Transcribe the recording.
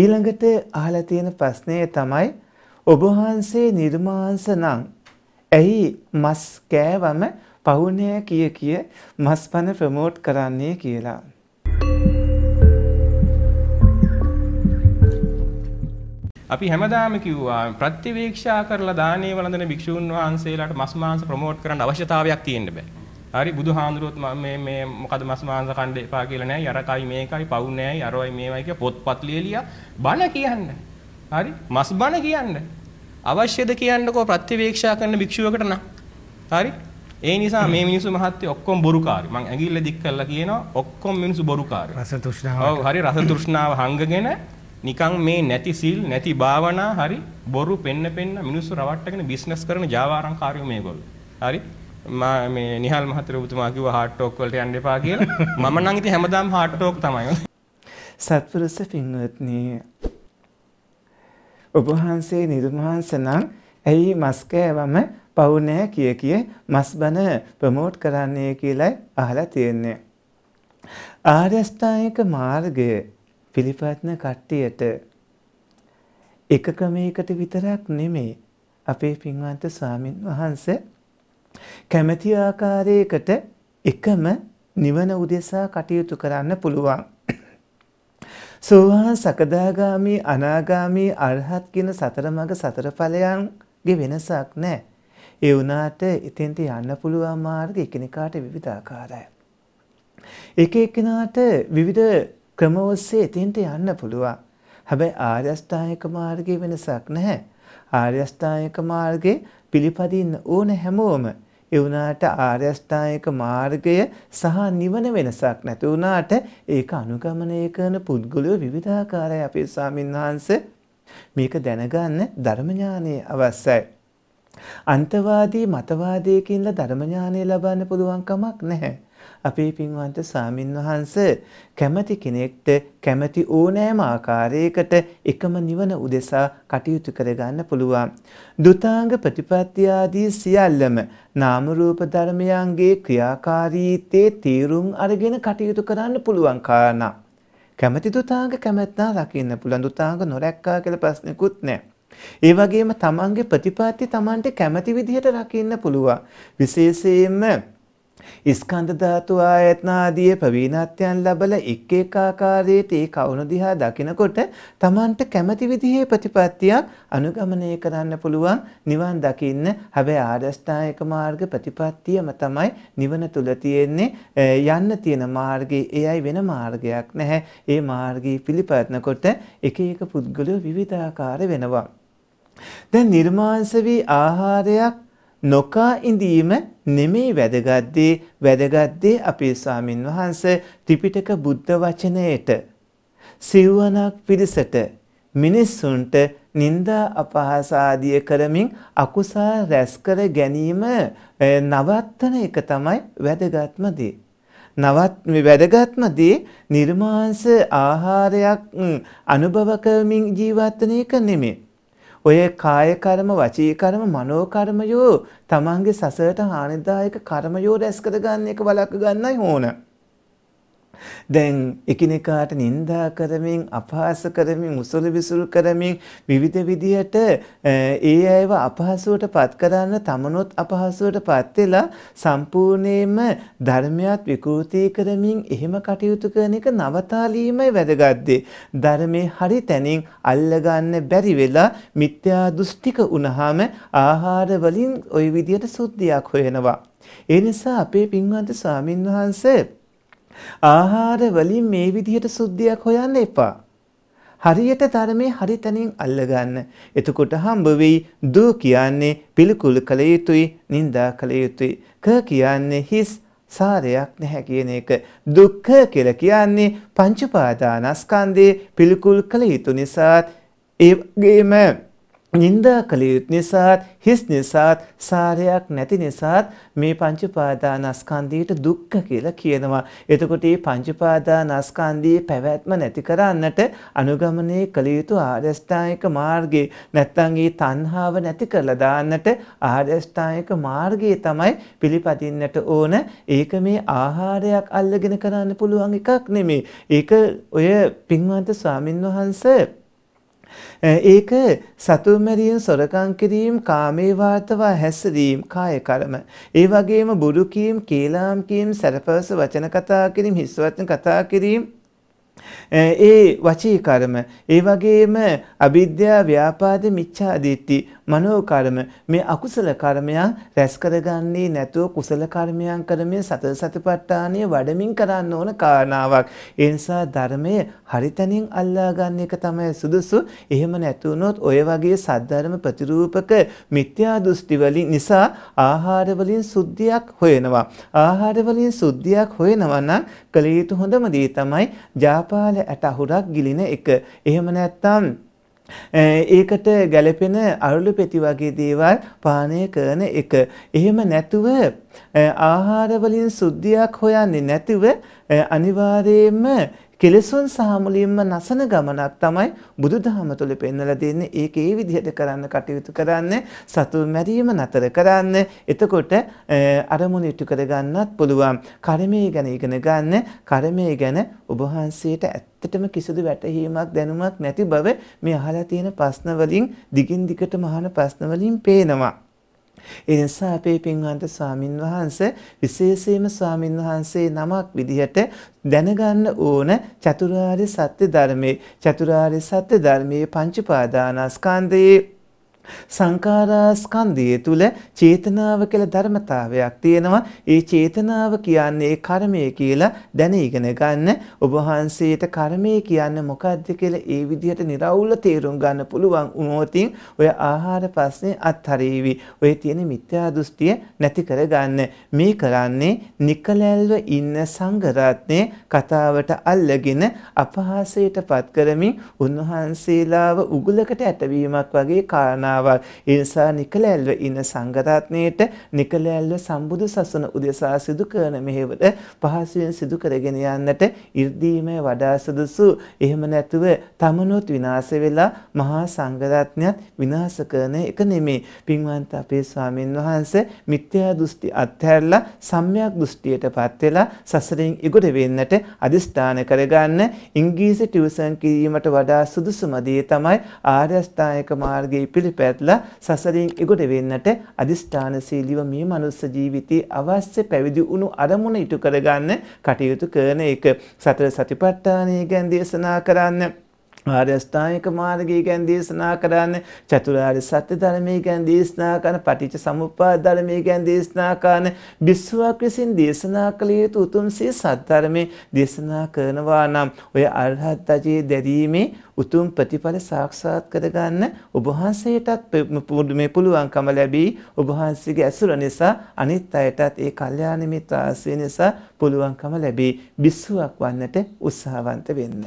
ඊළඟට අහලා තියෙන ප්‍රශ්නය තමයි ඔබ වහන්සේ නිර්මාංශ නම් ඇයි මස් කෑවම පවුනේ කිය කිය මස් පන ප්‍රමෝට් කරන්නේ කියලා. අපි හැමදාම කිව්වා ප්‍රතිවීක්ෂා කරලා දානේ වළඳන භික්ෂුන් වහන්සේලාට මස් මාංශ ප්‍රමෝට් කරන්න අවශ්‍යතාවයක් තියෙන්න බෑ. හරි බුදුහාඳුරුවොත් මේ මේ මොකද මස් මාංශ කන්න එපා කියලා නෑ. යරකයි මේකයි පවු නෑයි අරවයි මේවයි කියලා පොත්පත් ලියලියා බණ කියන්න. හරි මස් බණ කියන්න. අවශ්‍යද කියන්නකෝ ප්‍රතිවීක්ෂා කරන භික්ෂුවකට නම්. හරි ඒ නිසා මේ මිනිස්සු මහත්තය ඔක්කොම බොරුකාරයි. මං ඇඟිල්ල දික් කරලා කියනවා ඔක්කොම මිනිස්සු බොරුකාරයි. රස තෘෂ්ණාව. ඔව් හරි රස තෘෂ්ණාව හංගගෙන නිකන් මේ නැති සිල් නැති භාවනා හරි බොරු පෙන්න පෙන්න මිනිස්සු රවට්ටගෙන බිස්නස් කරන ජාවාරම්කාරයෝ මේගොල්ලෝ. හරි මා මේ නිහල් මහතර ඔබතුමා කිව්වා හાર્ට් ටෝක් වලට යන්න එපා කියලා. මම නම් ඉතින් හැමදාම හાર્ට් ටෝක් තමයි. සත්පුරුෂ පින්වත්නි ඔබ වහන්සේ නිර්මාංශ නම් ඇයි මස් කෑවම පවු නැහැ කිය කිය මස් බන ප්‍රමෝට් කරන්නේ කියලායි අහලා තියෙන්නේ. ආර්ය අෂ්ටාංගික මාර්ගය පිළිපැත්න කට්ටියට එක ක්‍රමයකට විතරක් නෙමෙයි අපේ පින්වන්ත ස්වාමින් වහන්සේ කැමැති ආකාරයකට එකම නිවන උදෙසා කටයුතු කරන්න පුළුවන්. සෝවාන් සකදාගාමී අනාගාමී අරහත් කියන සතර මඟ සතර ඵලයන්ගේ වෙනසක් නැහැ. ඒ වුණාට එතෙන්ට යන්න පුළුවන් මාර්ග එකිනෙකාට විවිධාකාරයි. එක එක්කෙනාට විවිධ ක්‍රම ඔස්සේ එතෙන්ට යන්න පුළුවන්. හැබැයි ආර්යෂ්ටායක මාර්ගයේ වෙනසක් නැහැ. ආර්යෂ්ටායක මාර්ගේ පිළිපදින්න ඕන හැමෝම ඒ වුණාට ආර්ය අෂ්ටායක මාර්ගය සහ නිවන වෙනසක් නැති වුණාට ඒක අනුගමනය කරන පුද්ගලයෝ විවිධාකාරයි අපේ ස්වාමින්වහන්සේ මේක දැනගන්න ධර්මඥානය අවශ්‍යයි. අන්තවාදී මතවාදී කියලා ධර්මඥානය ලබන්න පුළුවන් කමක් නැහැ. අපේ පින්වන්ත සාමින්වහන්ස කැමති කෙනෙක්ට කැමති ඕනෑම ආකාරයකට එකම නිවන උදෙසා කටයුතු කරගන්න පුළුවන්. දුතාංග ප්‍රතිපත්ති ආදී සියල්ලම නාම රූප ධර්මයන්ගේ ක්‍රියාකාරීත්වයේ තීරුම් අරගෙන කටයුතු කරන්න පුළුවන් කාරණා. කැමති දුතාංග කැමැත්තා රකින්න පුළුවන් දුතාංග නොරැක්කා කියලා ප්‍රශ්නකුත් නැහැ. ඒ වගේම තමන්ගේ ප්‍රතිපත්ති තමන්ට කැමති විදිහට රකින්න පුළුවන්. විශේෂයෙන්ම ස්කන්ධ ධාතු ආයතනාදී ප්‍රවීණත්වයන් ලබලා එක් එක් ආකාරයට ඒ කවුණු දිහා දකිනකොට Tamanට කැමති විදිහේ ප්‍රතිපත්තියක් අනුගමනය කරන්න පුළුවන් නිවන් දකින්න හැබැයි ආරස්ථායක මාර්ග ප්‍රතිපත්තියම තමයි නිවන තුල තියෙන්නේ යන්න තියෙන මාර්ගයේ එයයි වෙන මාර්ගයක් නැහැ ඒ මාර්ගයේ පිළිපැත්නකොට එක එක පුද්ගලයෝ විවිධාකාර වෙනවා දැන් නිර්මාංශ වී ආහාරයක් නොකා ඉඳීම නෙමේ වැදගත් දේ වැදගත් දේ අපේ ස්වාමින් වහන්සේ ත්‍රිපිටක බුද්ධ වචනයට සිව්වනක් පිරිසට මිනිස්සුන්ට නින්දා අපහාස ආදිය කරමින් අකුසල් රැස්කර ගැනීම නවත්තන එක තමයි වැදගත්ම දේ. නවත් මේ වැදගත්ම දේ නිර්මාංශ ආහාරයක් අනුභව කරමින් ජීවත් වෙන එක නෙමෙයි. ඔය කාය කර්ම, වචී කර්ම, මනෝ කර්මයෝ තමන්ගේ සසරට හානිදායක කර්මයෝ රැස් කරගන්න එක වළක්ව ගන්නයි ඕන. දැන් එකිනෙකාට නිඳා කරමින් අපහාස කරමින් උසුළු විසුළු කරමින් විවිධ විදියට ඒ අයව අපහසුවට පත් කරන්න තමනුත් අපහසුවට පත් වෙලා සම්පූර්ණයෙන්ම ධර්මයක් විකෘති කරමින් එහෙම කටයුතු කරන එක නවතාලීමයි වැදගත් ධර්මයේ හරි තැනින් අල්ලගන්න බැරි වෙලා මිත්‍යා දෘෂ්ටික වුණාම ආහාර වලින් ওই විදියට සුද්ධියක් හොයනවා. ඒ නිසා අපේ පින්වන්ත ස්වාමින්වහන්සේ ආහාර වලින් මේ විදිහට සුද්ධියක් හොයන්න එපා. හරියට ධර්මයේ හරි තැනින් අල්ලගන්න. එතකොට හම්බ වෙයි දු කියන්නේ පිළිකුල් කළ යුතුයි, නිඳා කළ යුතුයි. ක කියන්නේ හිස් සාරයක් නැහැ කියන එක. දුක්ඛ කියලා කියන්නේ පංච පාදානස්කන්ධයේ පිළිකුල් කළ යුතු නිසාත් ඒ වගේම නින්දා කළ යුතු නිසාත් හිස් නිසාත් සාරයක් නැති නිසාත් මේ පංචපාදානස්කන්ධයට දුක්ඛ කියලා කියනවා. එතකොට මේ පංචපාදානස්කන්ධයේ පැවැත්ම නැති කරන්නට අනුගමනය කළ යුතු ආර්යෂ්ටායික මාර්ගය නැත්නම් මේ තණ්හාව නැති කරලා දාන්නට ආර්යෂ්ටායික මාර්ගය තමයි පිළිපදින්නට ඕන. ඒක මේ ආහාරයක් අල්ලගෙන කරන්න පුළුවන් එකක් නෙමෙයි. ඒක ඔය පින්වන්ත ස්වාමින්වහන්සේ ඒක සතුමැරියෙන් සොරකම් කිරීම, කාමේ වාතවා හැසිරීම, කාය කර්ම. ඒ වගේම බුරු කීම්, කේලාම් කීම්, සරපවස වචන කතා කිරීම, හිස් වචන කතා කිරීම ඒ වචී කර්ම ඒ වගේම අවිද්‍යා ව්‍යාපාද මිච්ඡාදිට්ඨි මනෝ කර්ම මේ අකුසල කර්මයන් රැස් කරගන්නේ නැතුව කුසල කර්මයන් කරමින් සතර සතිපට්ඨානය වඩමින් කරන්න ඕන කාරණාවක්. ඒ නිසා ධර්මයේ හරිතනින් අල්ලා ගන්න එක තමයි සුදුසු. එහෙම නැතුනොත් ඔය වගේ සද්ධර්ම ප්‍රතිරූපක මිත්‍යා දෘෂ්ටි වලින් නිසා ආහාර වලින් සුද්ධියක් හොයනවා. ආහාර වලින් සුද්ධියක් හොයනවා නම් කළ යුතු හොඳම දේ තමයි ජා ව්‍යාපාල ඇට අහුරක් ගිලින එක. එහෙම නැත්තම් ඒකට ගැලපෙන අරුළු පෙති වගේ දේවල් පානය කරන එක. එහෙම නැතුව ආහාරවලින් සුද්ධියක් හොයන්නේ නැතිව අනිවාර්යයෙන්ම කෙලෙසුන් සාමුලින්ම නැසන ගමනක් තමයි බුදුදහම තුල පෙන්වලා දෙන්නේ. ඒක ඒ විදිහට කරන්න කටයුතු කරන්න, සතුන් මැරීම නතර කරන්න. එතකොට අරමුණ ඉටු කරගන්නත් පුළුවන්. කර්මය ගැන ඉගෙන ගන්න, කර්මය ගැන ඔබ වහන්සේට ඇත්තටම කිසිදු වැටහීමක් දැනුමක් නැති බව මේ අහලා තියෙන ප්‍රශ්න වලින් දිගින් දිගටම අහන ප්‍රශ්න වලින් පේනවා. ඒ නිසා අපේ පින්වන්ත ස්වාමින් වහන්සේ විශේෂයෙන්ම ස්වාමින් වහන්සේ නමක් විදිහට දැනගන්න ඕන චතුරාර්ය සත්‍ය ධර්මයේ චතුරාර්ය සත්‍ය ධර්මයේ පංච පාදානස්කන්ධයේ සංඛාරාස්කන්ධය තුල චේතනාව කියලා ධර්මතාවයක් තියෙනවා. ඒ චේතනාව කියන්නේ කර්මය කියලා දැන ඉගෙන ගන්න. ඔබ වහන්සේට කර්මය කියන්නේ මොකද්ද කියලා ඒ විදිහට निराවුල තේරුම් ගන්න පුළුවන් වුණොතින් ඔය ආහාර ප්‍රශ්නේ අත්හරීවි. ඔය තියෙන මිත්‍යා දෘෂ්ටිය නැති කරගන්න. මේ කරන්නේ නිකලැල්ව ඉන්න සංඝරත්නේ කතාවට අල්ලගෙන අපහාසයටපත් කරමින් උන්වහන්සේලාව උගලකට ඇටවීමක් වගේ කාරණා ආවා. ඒ නිසා නිකලැල්ව ඉන සංඝරත්නයේට නිකලැල්ව සම්බුදු සසුන උදෙසා සිදු කරන මෙහෙවර පහසුවෙන් සිදු කරගෙන යන්නට 이르දීම වඩා සුදුසු. එහෙම නැතුව තමනුත් විනාශ වෙලා මහා සංඝරත්නයත් විනාශ කරන එක නෙමේ. පින්වන්ත අපේ ස්වාමීන් වහන්සේ මිත්‍යා දෘෂ්ටි අත්හැරලා සම්‍යක් දෘෂ්ටියටපත් වෙලා සසරෙන් ඉගොඩ වෙන්නට අදිස්ථාන කරගන්න ඉංග්‍රීසි ටියුෂන් කිරීමට වඩා සුදුසුම දේ තමයි ආර්ය අෂ්ටායක මාර්ගයේ පිළිපැ පැවැත්ලා සසරින් එගොඩ වෙන්නට අදිෂ්ඨානශීලීව මේ මනුස්ස ජීවිතයේ අවශ්‍ය පැවිදි වුණු අරමුණ ඉටු කරගන්න කටයුතු කරන එක සතර සතිපට්ඨානය ගැන දේශනා කරන්න ආර්යෂ්ටාංගික මාර්ගය ගැන දේශනා කරන්නේ චතුරාර්ය සත්‍ය ධර්මය ගැන දේශනා කරන පටිච්ච සමුප්පාද ධර්මය ගැන දේශනා කරන විශ්වක් විසින් දේශනා කළ යුතු උතුම් සිය සත්‍ධර්මයේ දේශනා කරනවා නම් ඔය අරහත් අජේ දැරීමේ උතුම් ප්‍රතිඵල සාක්ෂාත් කරගන්න ඔබ වහන්සේටත් මේ පුළුවන්කම ලැබී ඔබ වහන්සේගේ ඇසුර නිසා අනිත් අයටත් ඒ කල්යාණ මිත්‍ර ආශ්‍රය නිසා පුළුවන්කම ලැබී විශ්වක් වන්නට උත්සාහවන්ත වෙන්න